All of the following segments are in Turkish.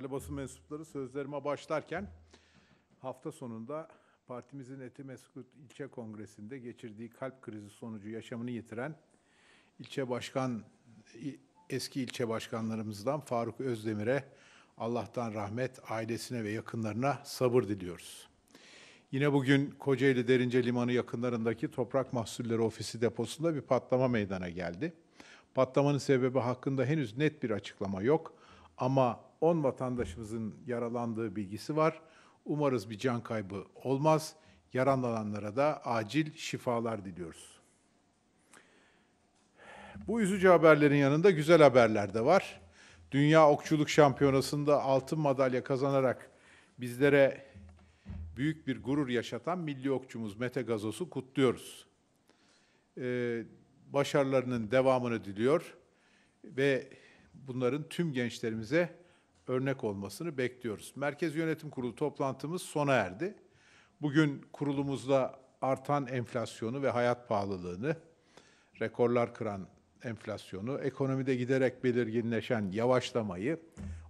Değerli basın mensupları sözlerime başlarken hafta sonunda partimizin Etimeskut İlçe Kongresi'nde geçirdiği kalp krizi sonucu yaşamını yitiren ilçe başkan eski ilçe başkanlarımızdan Faruk Özdemir'e Allah'tan rahmet, ailesine ve yakınlarına sabır diliyoruz. Yine bugün Kocaeli Derince Limanı yakınlarındaki Toprak Mahsulleri Ofisi deposunda bir patlama meydana geldi. Patlamanın sebebi hakkında henüz net bir açıklama yok ama 10 vatandaşımızın yaralandığı bilgisi var. Umarız bir can kaybı olmaz. Yaralananlara da acil şifalar diliyoruz. Bu üzücü haberlerin yanında güzel haberler de var. Dünya Okçuluk Şampiyonası'nda altın madalya kazanarak bizlere büyük bir gurur yaşatan milli okçumuz Mete Gazos'u kutluyoruz. Ee, başarılarının devamını diliyor ve bunların tüm gençlerimize örnek olmasını bekliyoruz. Merkez Yönetim Kurulu toplantımız sona erdi. Bugün kurulumuzda artan enflasyonu ve hayat pahalılığını, rekorlar kıran enflasyonu, ekonomide giderek belirginleşen yavaşlamayı,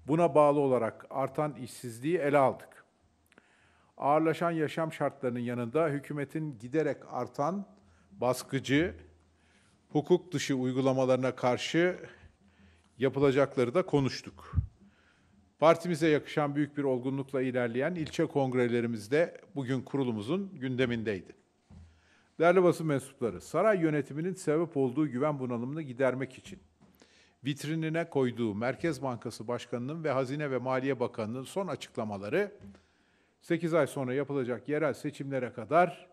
buna bağlı olarak artan işsizliği ele aldık. Ağırlaşan yaşam şartlarının yanında hükümetin giderek artan baskıcı, hukuk dışı uygulamalarına karşı yapılacakları da konuştuk. Partimize yakışan büyük bir olgunlukla ilerleyen ilçe kongrelerimizde bugün kurulumuzun gündemindeydi. Değerli basın mensupları, saray yönetiminin sebep olduğu güven bunalımını gidermek için vitrinine koyduğu Merkez Bankası Başkanı'nın ve Hazine ve Maliye Bakanı'nın son açıklamaları 8 ay sonra yapılacak yerel seçimlere kadar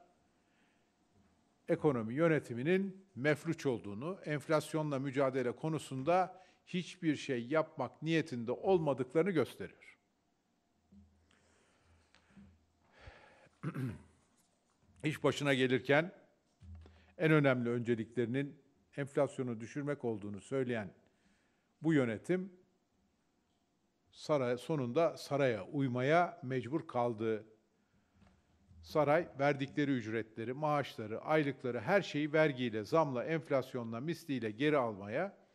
ekonomi yönetiminin mefruç olduğunu, enflasyonla mücadele konusunda hiçbir şey yapmak niyetinde olmadıklarını gösteriyor. İş başına gelirken en önemli önceliklerinin enflasyonu düşürmek olduğunu söyleyen bu yönetim saray, sonunda saraya uymaya mecbur kaldı. Saray verdikleri ücretleri, maaşları, aylıkları her şeyi vergiyle, zamla, enflasyonla, misliyle geri almaya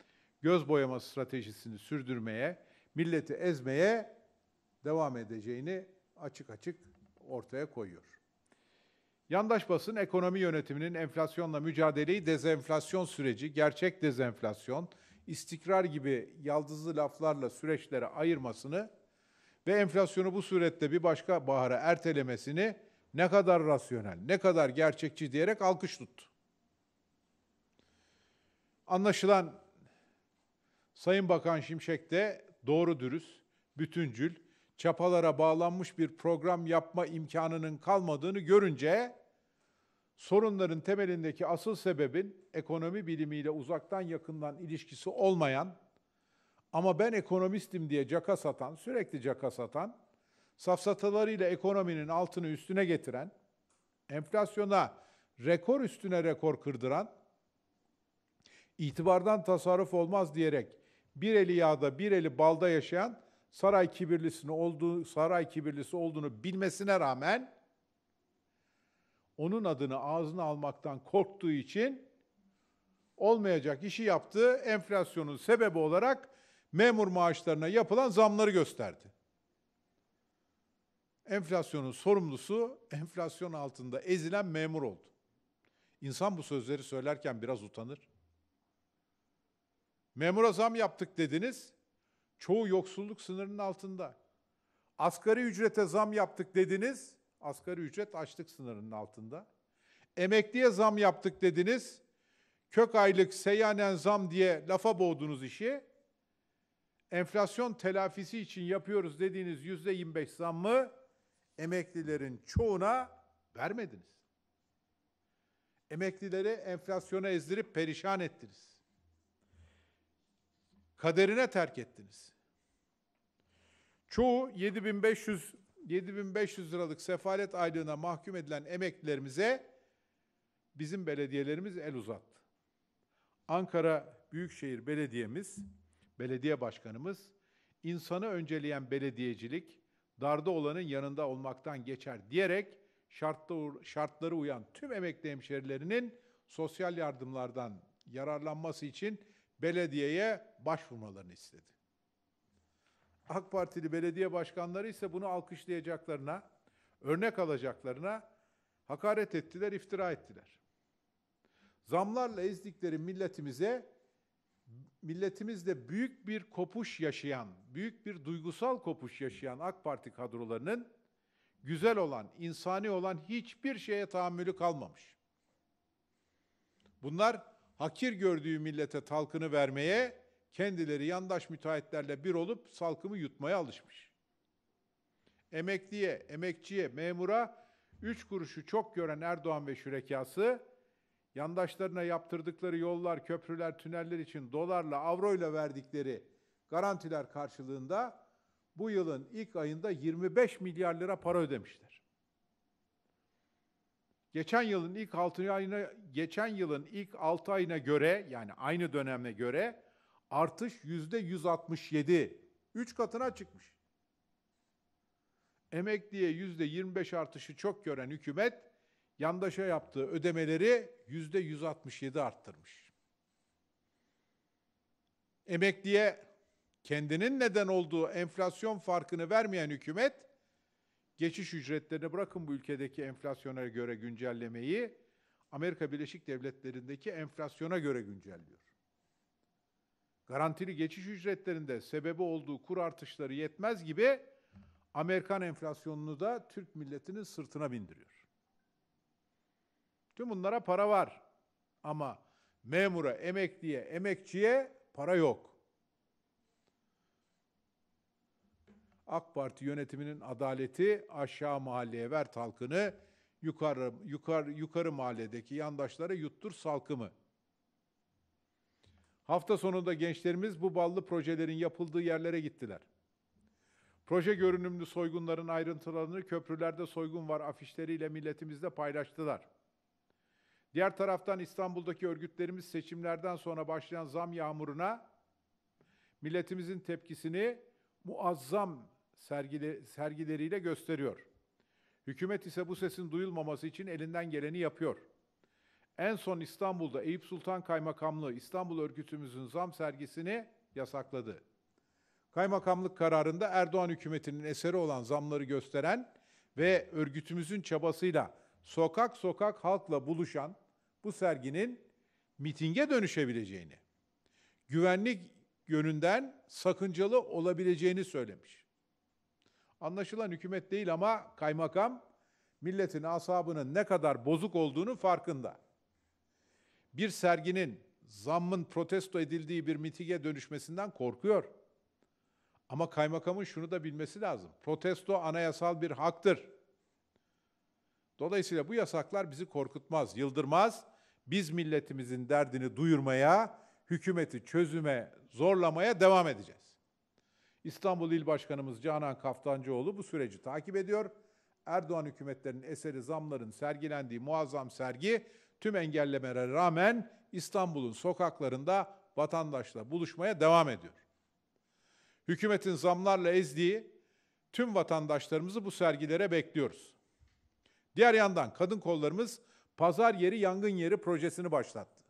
göz boyama stratejisini sürdürmeye, milleti ezmeye devam edeceğini açık açık ortaya koyuyor. Yandaş basın ekonomi yönetiminin enflasyonla mücadeleyi dezenflasyon süreci, gerçek dezenflasyon, istikrar gibi yaldızlı laflarla süreçlere ayırmasını ve enflasyonu bu surette bir başka bahara ertelemesini ne kadar rasyonel, ne kadar gerçekçi diyerek alkış tuttu. Anlaşılan Sayın Bakan Şimşek de doğru dürüst, bütüncül, çapalara bağlanmış bir program yapma imkanının kalmadığını görünce sorunların temelindeki asıl sebebin ekonomi bilimiyle uzaktan yakından ilişkisi olmayan ama ben ekonomistim diye caka satan, sürekli caka satan, safsatalarıyla ekonominin altını üstüne getiren, enflasyona rekor üstüne rekor kırdıran, itibardan tasarruf olmaz diyerek bir eli yağda, bir eli balda yaşayan saray kibirlisini olduğu, saray kibirlisi olduğunu bilmesine rağmen onun adını ağzına almaktan korktuğu için olmayacak işi yaptığı enflasyonun sebebi olarak memur maaşlarına yapılan zamları gösterdi. Enflasyonun sorumlusu enflasyon altında ezilen memur oldu. İnsan bu sözleri söylerken biraz utanır. Memura zam yaptık dediniz. Çoğu yoksulluk sınırının altında. Asgari ücrete zam yaptık dediniz. Asgari ücret açlık sınırının altında. Emekliye zam yaptık dediniz. Kök aylık seyyanen zam diye lafa boğdunuz işi. Enflasyon telafisi için yapıyoruz dediğiniz yüzde 25 zammı emeklilerin çoğuna vermediniz. Emeklileri enflasyona ezdirip perişan ettiniz kaderine terk ettiniz. Çoğu 7500 7500 liralık sefalet aylığına mahkum edilen emeklilerimize bizim belediyelerimiz el uzattı. Ankara Büyükşehir Belediye'miz, belediye başkanımız insanı önceleyen belediyecilik darda olanın yanında olmaktan geçer diyerek şartları uyan tüm emekli hemşerilerinin sosyal yardımlardan yararlanması için belediyeye başvurmalarını istedi. AK Partili belediye başkanları ise bunu alkışlayacaklarına, örnek alacaklarına hakaret ettiler, iftira ettiler. Zamlarla ezdikleri milletimize milletimizde büyük bir kopuş yaşayan, büyük bir duygusal kopuş yaşayan AK Parti kadrolarının güzel olan, insani olan hiçbir şeye tahammülü kalmamış. Bunlar hakir gördüğü millete talkını vermeye, kendileri yandaş müteahhitlerle bir olup salkımı yutmaya alışmış. Emekliye, emekçiye, memura üç kuruşu çok gören Erdoğan ve şürekası, yandaşlarına yaptırdıkları yollar, köprüler, tüneller için dolarla, avroyla verdikleri garantiler karşılığında bu yılın ilk ayında 25 milyar lira para ödemişler. Geçen yılın ilk 6 ayına geçen yılın ilk 6 ayına göre yani aynı döneme göre artış yüzde 167. 3 katına çıkmış. Emekliye yüzde 25 artışı çok gören hükümet yandaşa yaptığı ödemeleri yüzde 167 arttırmış. Emekliye kendinin neden olduğu enflasyon farkını vermeyen hükümet geçiş ücretlerini bırakın bu ülkedeki enflasyona göre güncellemeyi, Amerika Birleşik Devletleri'ndeki enflasyona göre güncelliyor. Garantili geçiş ücretlerinde sebebi olduğu kur artışları yetmez gibi Amerikan enflasyonunu da Türk milletinin sırtına bindiriyor. Tüm bunlara para var ama memura, emekliye, emekçiye para yok. AK Parti yönetiminin adaleti aşağı mahalleye ver talkını, yukarı, yukarı, yukarı mahalledeki yandaşlara yuttur salkımı. Hafta sonunda gençlerimiz bu ballı projelerin yapıldığı yerlere gittiler. Proje görünümlü soygunların ayrıntılarını köprülerde soygun var afişleriyle milletimizle paylaştılar. Diğer taraftan İstanbul'daki örgütlerimiz seçimlerden sonra başlayan zam yağmuruna milletimizin tepkisini muazzam sergile, sergileriyle gösteriyor. Hükümet ise bu sesin duyulmaması için elinden geleni yapıyor. En son İstanbul'da Eyüp Sultan Kaymakamlığı İstanbul örgütümüzün zam sergisini yasakladı. Kaymakamlık kararında Erdoğan hükümetinin eseri olan zamları gösteren ve örgütümüzün çabasıyla sokak sokak halkla buluşan bu serginin mitinge dönüşebileceğini, güvenlik yönünden sakıncalı olabileceğini söylemiş. Anlaşılan hükümet değil ama kaymakam milletin asabının ne kadar bozuk olduğunu farkında. Bir serginin zammın protesto edildiği bir mitige dönüşmesinden korkuyor. Ama kaymakamın şunu da bilmesi lazım. Protesto anayasal bir haktır. Dolayısıyla bu yasaklar bizi korkutmaz, yıldırmaz. Biz milletimizin derdini duyurmaya, hükümeti çözüme zorlamaya devam edeceğiz. İstanbul İl Başkanımız Canan Kaftancıoğlu bu süreci takip ediyor. Erdoğan hükümetlerinin eseri zamların sergilendiği muazzam sergi tüm engellemelere rağmen İstanbul'un sokaklarında vatandaşla buluşmaya devam ediyor. Hükümetin zamlarla ezdiği tüm vatandaşlarımızı bu sergilere bekliyoruz. Diğer yandan kadın kollarımız pazar yeri yangın yeri projesini başlattı.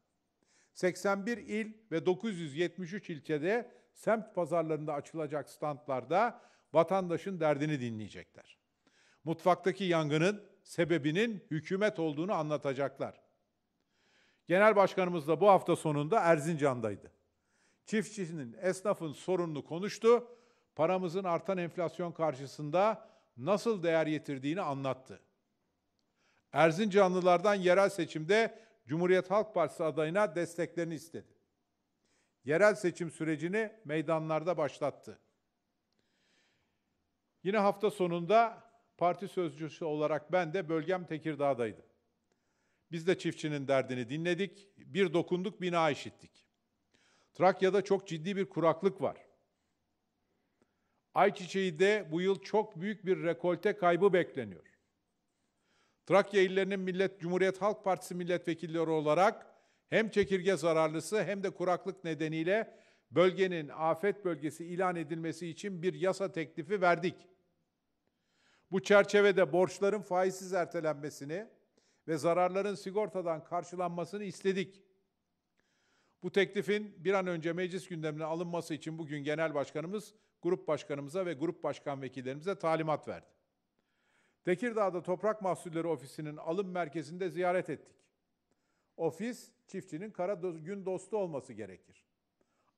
81 il ve 973 ilçede semt pazarlarında açılacak standlarda vatandaşın derdini dinleyecekler. Mutfaktaki yangının sebebinin hükümet olduğunu anlatacaklar. Genel Başkanımız da bu hafta sonunda Erzincan'daydı. Çiftçinin, esnafın sorununu konuştu. Paramızın artan enflasyon karşısında nasıl değer yitirdiğini anlattı. Erzincanlılardan yerel seçimde Cumhuriyet Halk Partisi adayına desteklerini istedi yerel seçim sürecini meydanlarda başlattı. Yine hafta sonunda parti sözcüsü olarak ben de bölgem Tekirdağ'daydı. Biz de çiftçinin derdini dinledik, bir dokunduk bina işittik. Trakya'da çok ciddi bir kuraklık var. Ayçiçeği de bu yıl çok büyük bir rekolte kaybı bekleniyor. Trakya illerinin Millet Cumhuriyet Halk Partisi milletvekilleri olarak hem çekirge zararlısı hem de kuraklık nedeniyle bölgenin afet bölgesi ilan edilmesi için bir yasa teklifi verdik. Bu çerçevede borçların faizsiz ertelenmesini ve zararların sigortadan karşılanmasını istedik. Bu teklifin bir an önce meclis gündemine alınması için bugün genel başkanımız grup başkanımıza ve grup başkan vekillerimize talimat verdi. Tekirdağ'da Toprak Mahsulleri Ofisi'nin alım merkezinde ziyaret ettik. Ofis çiftçinin kara gün dostu olması gerekir.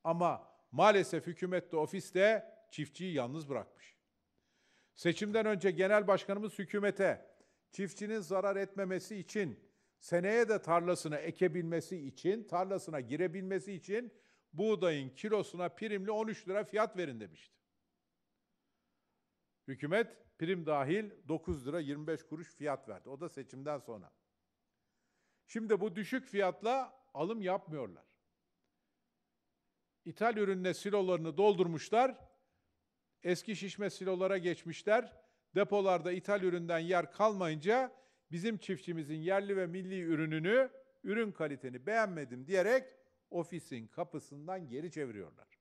Ama maalesef hükümet de ofis de çiftçiyi yalnız bırakmış. Seçimden önce genel başkanımız hükümete çiftçinin zarar etmemesi için, seneye de tarlasını ekebilmesi için, tarlasına girebilmesi için buğdayın kilosuna primli 13 lira fiyat verin demişti. Hükümet prim dahil 9 lira 25 kuruş fiyat verdi. O da seçimden sonra. Şimdi bu düşük fiyatla alım yapmıyorlar. İthal ürününe silolarını doldurmuşlar. Eski şişme silolara geçmişler. Depolarda ithal üründen yer kalmayınca bizim çiftçimizin yerli ve milli ürününü, ürün kaliteni beğenmedim diyerek ofisin kapısından geri çeviriyorlar.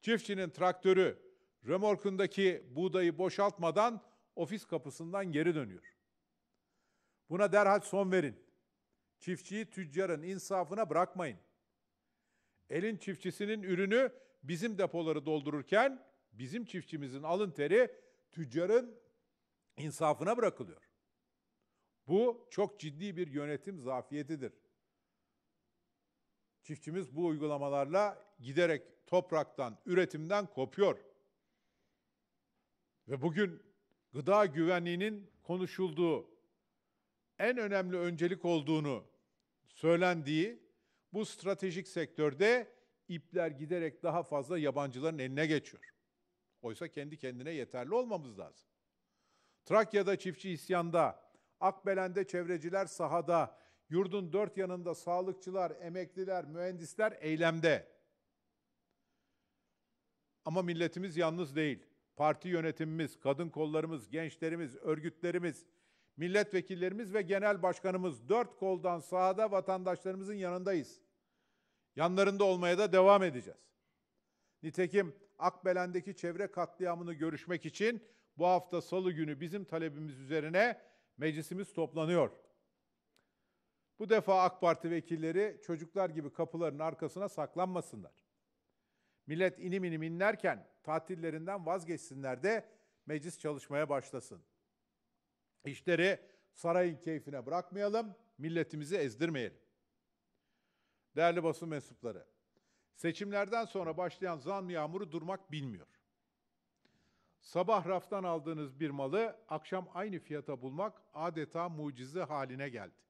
Çiftçinin traktörü römorkundaki buğdayı boşaltmadan ofis kapısından geri dönüyor. Buna derhal son verin. Çiftçiyi tüccarın insafına bırakmayın. Elin çiftçisinin ürünü bizim depoları doldururken bizim çiftçimizin alın teri tüccarın insafına bırakılıyor. Bu çok ciddi bir yönetim zafiyetidir. Çiftçimiz bu uygulamalarla giderek topraktan, üretimden kopuyor. Ve bugün gıda güvenliğinin konuşulduğu, en önemli öncelik olduğunu söylendiği bu stratejik sektörde ipler giderek daha fazla yabancıların eline geçiyor. Oysa kendi kendine yeterli olmamız lazım. Trakya'da çiftçi isyanda, Akbelen'de çevreciler sahada, yurdun dört yanında sağlıkçılar, emekliler, mühendisler eylemde. Ama milletimiz yalnız değil. Parti yönetimimiz, kadın kollarımız, gençlerimiz, örgütlerimiz, Milletvekillerimiz ve genel başkanımız dört koldan sahada vatandaşlarımızın yanındayız. Yanlarında olmaya da devam edeceğiz. Nitekim Akbelen'deki çevre katliamını görüşmek için bu hafta salı günü bizim talebimiz üzerine meclisimiz toplanıyor. Bu defa AK Parti vekilleri çocuklar gibi kapıların arkasına saklanmasınlar. Millet inim inim inlerken tatillerinden vazgeçsinler de meclis çalışmaya başlasın. İşleri sarayın keyfine bırakmayalım, milletimizi ezdirmeyelim. Değerli basın mensupları, seçimlerden sonra başlayan zam yağmuru durmak bilmiyor. Sabah raftan aldığınız bir malı akşam aynı fiyata bulmak adeta mucize haline geldi.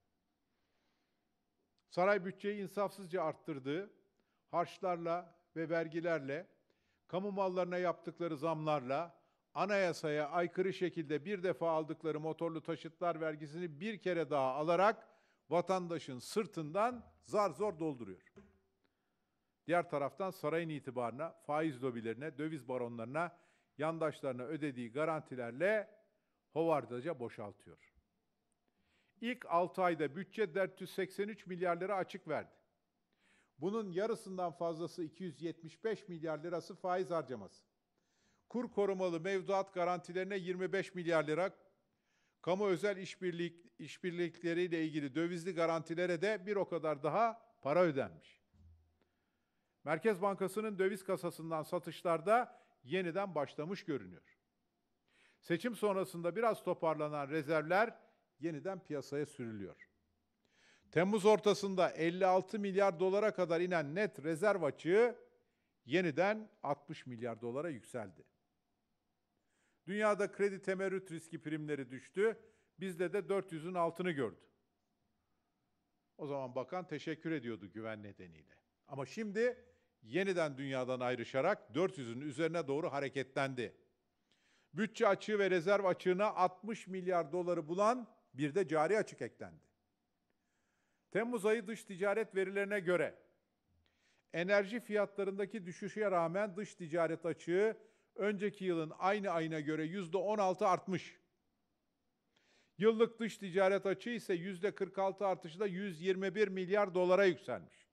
Saray bütçeyi insafsızca arttırdığı, harçlarla ve vergilerle, kamu mallarına yaptıkları zamlarla, anayasaya aykırı şekilde bir defa aldıkları motorlu taşıtlar vergisini bir kere daha alarak vatandaşın sırtından zar zor dolduruyor. Diğer taraftan sarayın itibarına, faiz lobilerine, döviz baronlarına, yandaşlarına ödediği garantilerle hovardaca boşaltıyor. İlk 6 ayda bütçe 483 milyar lira açık verdi. Bunun yarısından fazlası 275 milyar lirası faiz harcaması kur korumalı mevduat garantilerine 25 milyar lira, kamu özel işbirlik işbirlikleriyle ilgili dövizli garantilere de bir o kadar daha para ödenmiş. Merkez Bankası'nın döviz kasasından satışlarda yeniden başlamış görünüyor. Seçim sonrasında biraz toparlanan rezervler yeniden piyasaya sürülüyor. Temmuz ortasında 56 milyar dolara kadar inen net rezerv açığı yeniden 60 milyar dolara yükseldi. Dünyada kredi temerrüt riski primleri düştü. Bizde de 400'ün altını gördü. O zaman bakan teşekkür ediyordu güven nedeniyle. Ama şimdi yeniden dünyadan ayrışarak 400'ün üzerine doğru hareketlendi. Bütçe açığı ve rezerv açığına 60 milyar doları bulan bir de cari açık eklendi. Temmuz ayı dış ticaret verilerine göre enerji fiyatlarındaki düşüşe rağmen dış ticaret açığı önceki yılın aynı ayına göre yüzde 16 artmış. Yıllık dış ticaret açığı ise yüzde 46 artışla 121 milyar dolara yükselmiş.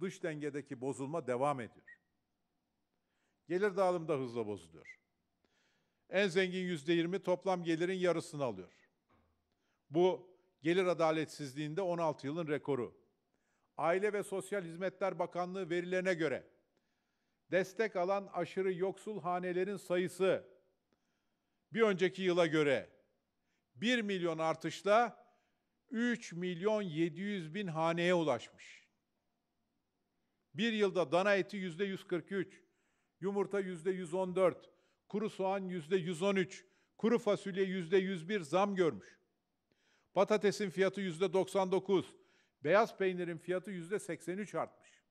Dış dengedeki bozulma devam ediyor. Gelir dağılımı da hızla bozuluyor. En zengin yüzde 20 toplam gelirin yarısını alıyor. Bu gelir adaletsizliğinde 16 yılın rekoru. Aile ve Sosyal Hizmetler Bakanlığı verilerine göre destek alan aşırı yoksul hanelerin sayısı bir önceki yıla göre 1 milyon artışla 3 milyon 700 bin haneye ulaşmış. Bir yılda dana eti yüzde 143, yumurta yüzde 114, kuru soğan yüzde 113, kuru fasulye yüzde 101 zam görmüş. Patatesin fiyatı yüzde 99, beyaz peynirin fiyatı yüzde 83 artmış.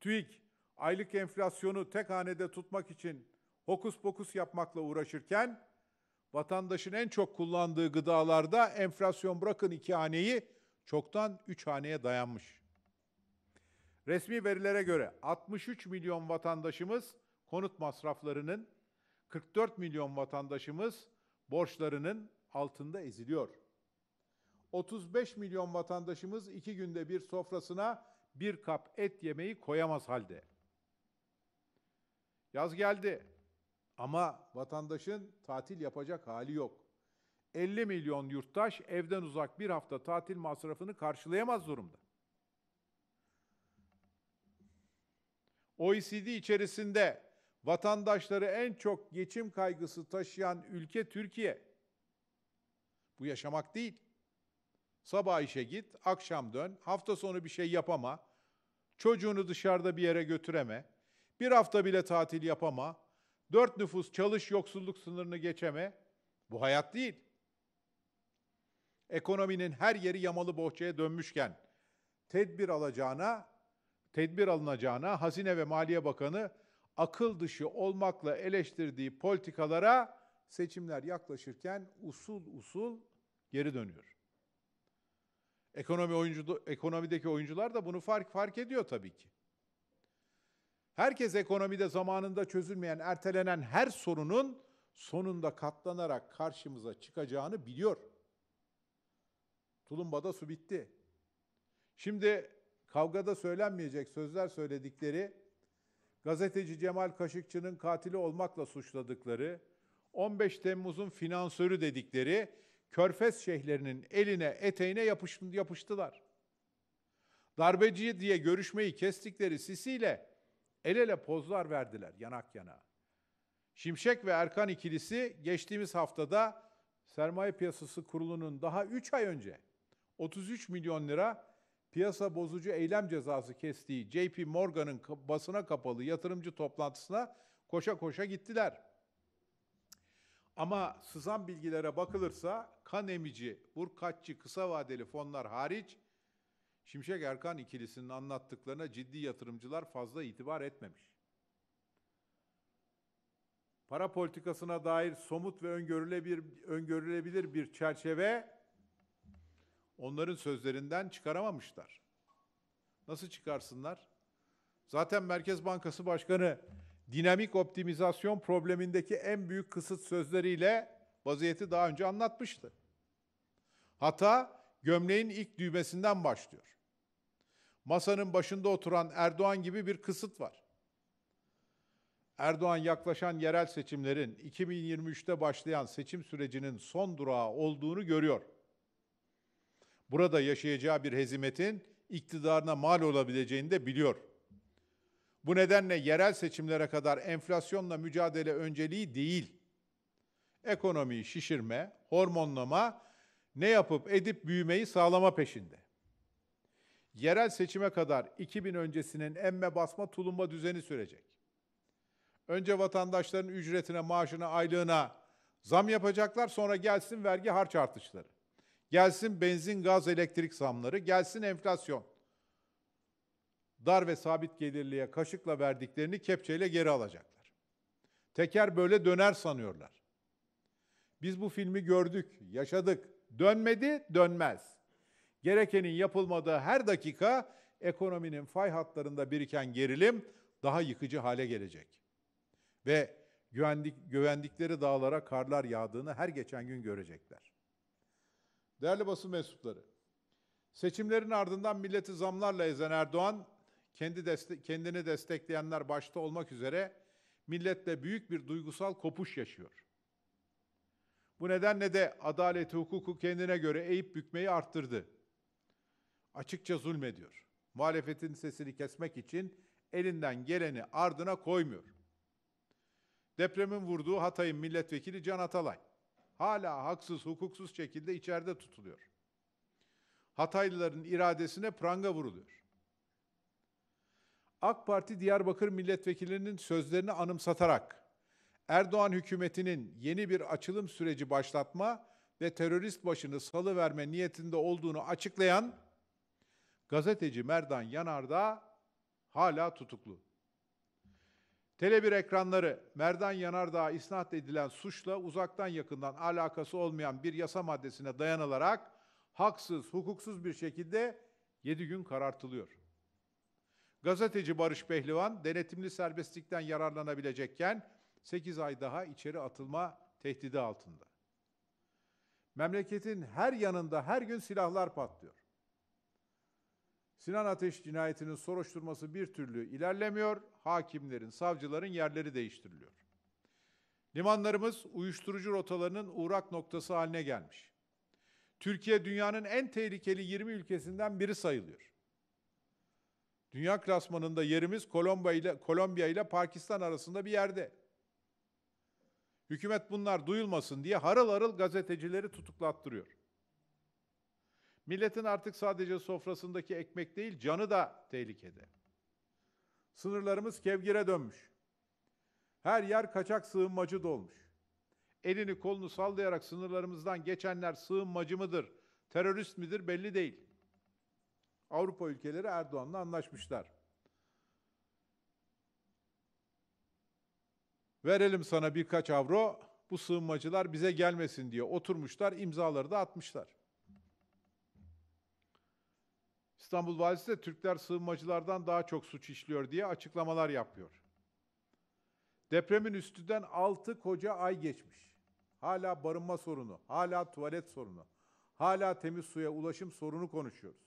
TÜİK aylık enflasyonu tek hanede tutmak için hokus pokus yapmakla uğraşırken vatandaşın en çok kullandığı gıdalarda enflasyon bırakın iki haneyi çoktan üç haneye dayanmış. Resmi verilere göre 63 milyon vatandaşımız konut masraflarının, 44 milyon vatandaşımız borçlarının altında eziliyor. 35 milyon vatandaşımız iki günde bir sofrasına bir kap et yemeği koyamaz halde. Yaz geldi. Ama vatandaşın tatil yapacak hali yok. 50 milyon yurttaş evden uzak bir hafta tatil masrafını karşılayamaz durumda. OECD içerisinde vatandaşları en çok geçim kaygısı taşıyan ülke Türkiye. Bu yaşamak değil. Sabah işe git, akşam dön, hafta sonu bir şey yapama, çocuğunu dışarıda bir yere götüreme, bir hafta bile tatil yapama, dört nüfus çalış yoksulluk sınırını geçeme. Bu hayat değil. Ekonominin her yeri yamalı bohçaya dönmüşken tedbir alacağına, tedbir alınacağına Hazine ve Maliye Bakanı akıl dışı olmakla eleştirdiği politikalara seçimler yaklaşırken usul usul geri dönüyor. Ekonomi oyuncu ekonomideki oyuncular da bunu fark fark ediyor tabii ki. Herkes ekonomide zamanında çözülmeyen, ertelenen her sorunun sonunda katlanarak karşımıza çıkacağını biliyor. Tulumba'da su bitti. Şimdi kavgada söylenmeyecek sözler söyledikleri, gazeteci Cemal Kaşıkçı'nın katili olmakla suçladıkları, 15 Temmuz'un finansörü dedikleri körfez şeyhlerinin eline eteğine yapıştılar. Darbeci diye görüşmeyi kestikleri sisiyle. El ele pozlar verdiler yanak yana. Şimşek ve Erkan ikilisi geçtiğimiz haftada Sermaye Piyasası Kurulu'nun daha 3 ay önce 33 milyon lira piyasa bozucu eylem cezası kestiği JP Morgan'ın basına kapalı yatırımcı toplantısına koşa koşa gittiler. Ama sızan bilgilere bakılırsa kan emici, burkaççı, kısa vadeli fonlar hariç Şimşek Erkan ikilisinin anlattıklarına ciddi yatırımcılar fazla itibar etmemiş. Para politikasına dair somut ve öngörülebilir, öngörülebilir bir çerçeve onların sözlerinden çıkaramamışlar. Nasıl çıkarsınlar? Zaten Merkez Bankası Başkanı dinamik optimizasyon problemindeki en büyük kısıt sözleriyle vaziyeti daha önce anlatmıştı. Hata gömleğin ilk düğmesinden başlıyor. Masanın başında oturan Erdoğan gibi bir kısıt var. Erdoğan yaklaşan yerel seçimlerin 2023'te başlayan seçim sürecinin son durağı olduğunu görüyor. Burada yaşayacağı bir hezimetin iktidarına mal olabileceğini de biliyor. Bu nedenle yerel seçimlere kadar enflasyonla mücadele önceliği değil. Ekonomiyi şişirme, hormonlama ne yapıp edip büyümeyi sağlama peşinde. Yerel seçime kadar 2000 öncesinin emme basma tulumba düzeni sürecek. Önce vatandaşların ücretine, maaşına, aylığına zam yapacaklar, sonra gelsin vergi harç artışları. Gelsin benzin, gaz, elektrik zamları, gelsin enflasyon. Dar ve sabit gelirliye kaşıkla verdiklerini kepçeyle geri alacaklar. Teker böyle döner sanıyorlar. Biz bu filmi gördük, yaşadık. Dönmedi, dönmez. Gerekenin yapılmadığı her dakika ekonominin fay hatlarında biriken gerilim daha yıkıcı hale gelecek. Ve güvendik, güvendikleri dağlara karlar yağdığını her geçen gün görecekler. Değerli basın mensupları, seçimlerin ardından milleti zamlarla ezen Erdoğan, kendi deste kendini destekleyenler başta olmak üzere milletle büyük bir duygusal kopuş yaşıyor. Bu nedenle de adaleti hukuku kendine göre eğip bükmeyi arttırdı. Açıkça zulmediyor. Muhalefetin sesini kesmek için elinden geleni ardına koymuyor. Depremin vurduğu Hatay'ın milletvekili Can Atalay hala haksız hukuksuz şekilde içeride tutuluyor. Hataylıların iradesine pranga vuruluyor. AK Parti Diyarbakır milletvekilinin sözlerini anımsatarak Erdoğan hükümetinin yeni bir açılım süreci başlatma ve terörist başını salıverme niyetinde olduğunu açıklayan gazeteci Merdan Yanardağ hala tutuklu. Tele1 ekranları Merdan Yanardağ'a isnat edilen suçla uzaktan yakından alakası olmayan bir yasa maddesine dayanılarak haksız, hukuksuz bir şekilde 7 gün karartılıyor. Gazeteci Barış Pehlivan denetimli serbestlikten yararlanabilecekken 8 ay daha içeri atılma tehdidi altında. Memleketin her yanında her gün silahlar patlıyor. Sinan Ateş cinayetinin soruşturması bir türlü ilerlemiyor. Hakimlerin, savcıların yerleri değiştiriliyor. Limanlarımız uyuşturucu rotalarının uğrak noktası haline gelmiş. Türkiye dünyanın en tehlikeli 20 ülkesinden biri sayılıyor. Dünya klasmanında yerimiz Kolombiya ile Kolombiya ile Pakistan arasında bir yerde. Hükümet bunlar duyulmasın diye harıl harıl gazetecileri tutuklattırıyor. Milletin artık sadece sofrasındaki ekmek değil, canı da tehlikede. Sınırlarımız kevgire dönmüş. Her yer kaçak sığınmacı dolmuş. Elini kolunu sallayarak sınırlarımızdan geçenler sığınmacı mıdır, terörist midir belli değil. Avrupa ülkeleri Erdoğan'la anlaşmışlar. verelim sana birkaç avro, bu sığınmacılar bize gelmesin diye oturmuşlar, imzaları da atmışlar. İstanbul Valisi de Türkler sığınmacılardan daha çok suç işliyor diye açıklamalar yapıyor. Depremin üstünden altı koca ay geçmiş. Hala barınma sorunu, hala tuvalet sorunu, hala temiz suya ulaşım sorunu konuşuyoruz.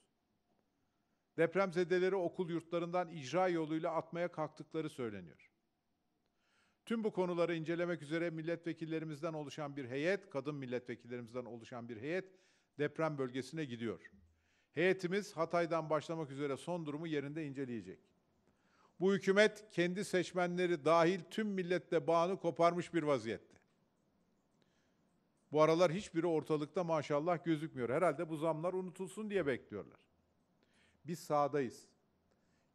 Depremzedeleri okul yurtlarından icra yoluyla atmaya kalktıkları söyleniyor. Tüm bu konuları incelemek üzere milletvekillerimizden oluşan bir heyet, kadın milletvekillerimizden oluşan bir heyet deprem bölgesine gidiyor. Heyetimiz Hatay'dan başlamak üzere son durumu yerinde inceleyecek. Bu hükümet kendi seçmenleri dahil tüm milletle bağını koparmış bir vaziyette. Bu aralar hiçbiri ortalıkta maşallah gözükmüyor. Herhalde bu zamlar unutulsun diye bekliyorlar. Biz sağdayız.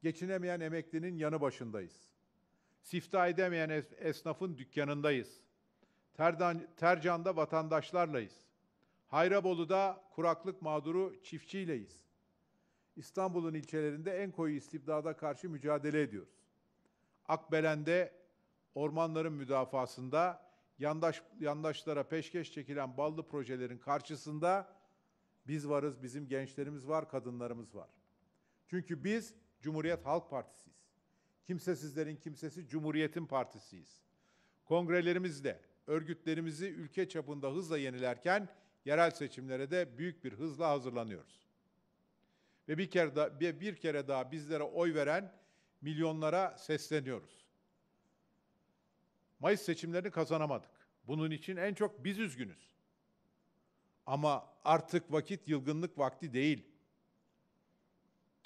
Geçinemeyen emeklinin yanı başındayız. Sifta edemeyen esnafın dükkanındayız. Terdan, Tercan'da vatandaşlarlayız. Hayrabolu'da kuraklık mağduru çiftçiyleyiz. İstanbul'un ilçelerinde en koyu istibdada karşı mücadele ediyoruz. Akbelen'de ormanların müdafasında yandaş, yandaşlara peşkeş çekilen ballı projelerin karşısında biz varız, bizim gençlerimiz var, kadınlarımız var. Çünkü biz Cumhuriyet Halk Partisi'yiz kimsesizlerin kimsesi Cumhuriyet'in partisiyiz. Kongrelerimizde, örgütlerimizi ülke çapında hızla yenilerken yerel seçimlere de büyük bir hızla hazırlanıyoruz. Ve bir kere daha, bir kere daha bizlere oy veren milyonlara sesleniyoruz. Mayıs seçimlerini kazanamadık. Bunun için en çok biz üzgünüz. Ama artık vakit yılgınlık vakti değil.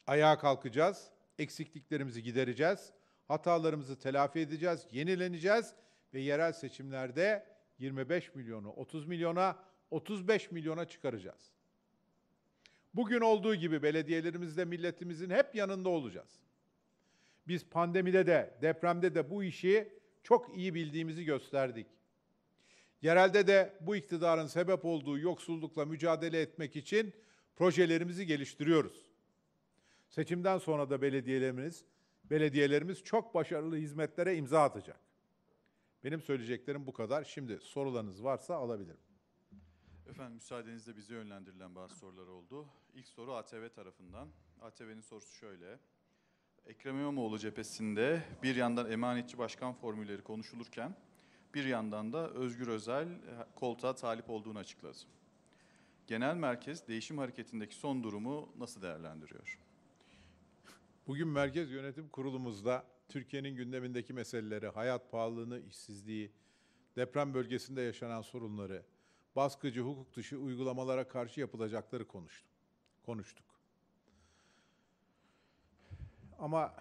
Ayağa kalkacağız eksikliklerimizi gidereceğiz, hatalarımızı telafi edeceğiz, yenileneceğiz ve yerel seçimlerde 25 milyonu 30 milyona, 35 milyona çıkaracağız. Bugün olduğu gibi belediyelerimizde milletimizin hep yanında olacağız. Biz pandemide de, depremde de bu işi çok iyi bildiğimizi gösterdik. Yerelde de bu iktidarın sebep olduğu yoksullukla mücadele etmek için projelerimizi geliştiriyoruz. Seçimden sonra da belediyelerimiz, belediyelerimiz çok başarılı hizmetlere imza atacak. Benim söyleyeceklerim bu kadar. Şimdi sorularınız varsa alabilirim. Efendim müsaadenizle bize yönlendirilen bazı sorular oldu. İlk soru ATV tarafından. ATV'nin sorusu şöyle. Ekrem İmamoğlu cephesinde bir yandan emanetçi başkan formülleri konuşulurken bir yandan da Özgür Özel e, koltuğa talip olduğunu açıkladı. Genel merkez değişim hareketindeki son durumu nasıl değerlendiriyor? Bugün Merkez Yönetim Kurulumuzda Türkiye'nin gündemindeki meseleleri, hayat pahalılığını, işsizliği, deprem bölgesinde yaşanan sorunları, baskıcı, hukuk dışı uygulamalara karşı yapılacakları konuştum. Konuştuk. Ama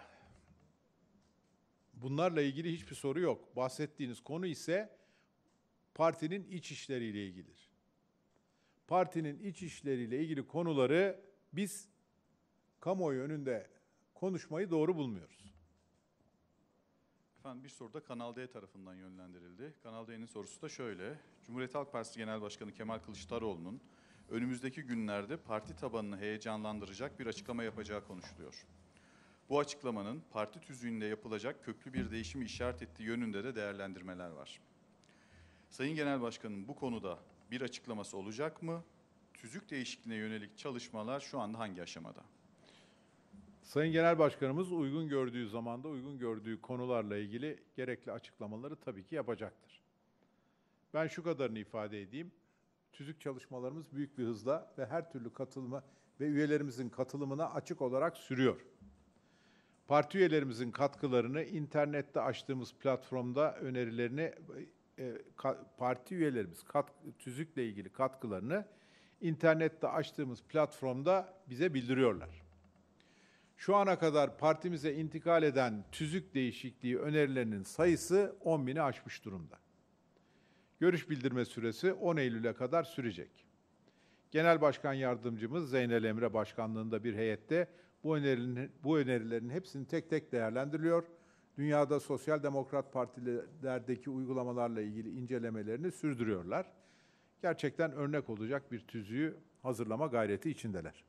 bunlarla ilgili hiçbir soru yok. Bahsettiğiniz konu ise partinin iç işleriyle ilgilidir. Partinin iç işleriyle ilgili konuları biz kamuoyu önünde konuşmayı doğru bulmuyoruz. Efendim bir soru da Kanal D tarafından yönlendirildi. Kanal D'nin sorusu da şöyle. Cumhuriyet Halk Partisi Genel Başkanı Kemal Kılıçdaroğlu'nun önümüzdeki günlerde parti tabanını heyecanlandıracak bir açıklama yapacağı konuşuluyor. Bu açıklamanın parti tüzüğünde yapılacak köklü bir değişimi işaret ettiği yönünde de değerlendirmeler var. Sayın Genel Başkan'ın bu konuda bir açıklaması olacak mı? Tüzük değişikliğine yönelik çalışmalar şu anda hangi aşamada? Sayın Genel Başkanımız uygun gördüğü zamanda uygun gördüğü konularla ilgili gerekli açıklamaları tabii ki yapacaktır. Ben şu kadarını ifade edeyim. Tüzük çalışmalarımız büyük bir hızla ve her türlü katılma ve üyelerimizin katılımına açık olarak sürüyor. Parti üyelerimizin katkılarını internette açtığımız platformda önerilerini e, parti üyelerimiz kat, tüzükle ilgili katkılarını internette açtığımız platformda bize bildiriyorlar. Şu ana kadar partimize intikal eden tüzük değişikliği önerilerinin sayısı 10 bini aşmış durumda. Görüş bildirme süresi 10 Eylül'e kadar sürecek. Genel Başkan Yardımcımız Zeynel Emre Başkanlığında bir heyette bu önerilerin, bu önerilerin hepsini tek tek değerlendiriliyor. Dünyada sosyal demokrat partilerdeki uygulamalarla ilgili incelemelerini sürdürüyorlar. Gerçekten örnek olacak bir tüzüğü hazırlama gayreti içindeler.